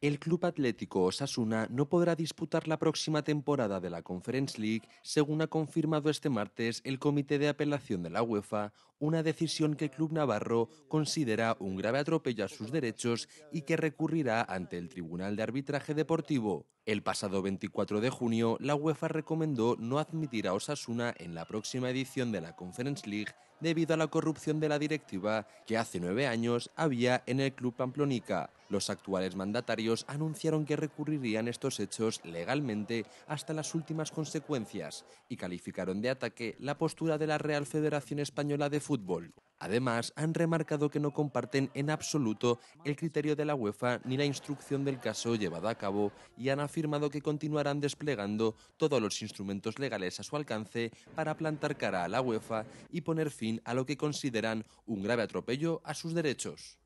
El Club Atlético Osasuna no podrá disputar la próxima temporada de la Conference League, según ha confirmado este martes el Comité de Apelación de la UEFA, una decisión que el Club Navarro considera un grave atropello a sus derechos y que recurrirá ante el Tribunal de Arbitraje Deportivo. El pasado 24 de junio, la UEFA recomendó no admitir a Osasuna en la próxima edición de la Conference League debido a la corrupción de la directiva que hace nueve años había en el club pamplonica. Los actuales mandatarios anunciaron que recurrirían estos hechos legalmente hasta las últimas consecuencias y calificaron de ataque la postura de la Real Federación Española de Fútbol. Además, han remarcado que no comparten en absoluto el criterio de la UEFA ni la instrucción del caso llevado a cabo y han afirmado que continuarán desplegando todos los instrumentos legales a su alcance para plantar cara a la UEFA y poner fin a lo que consideran un grave atropello a sus derechos.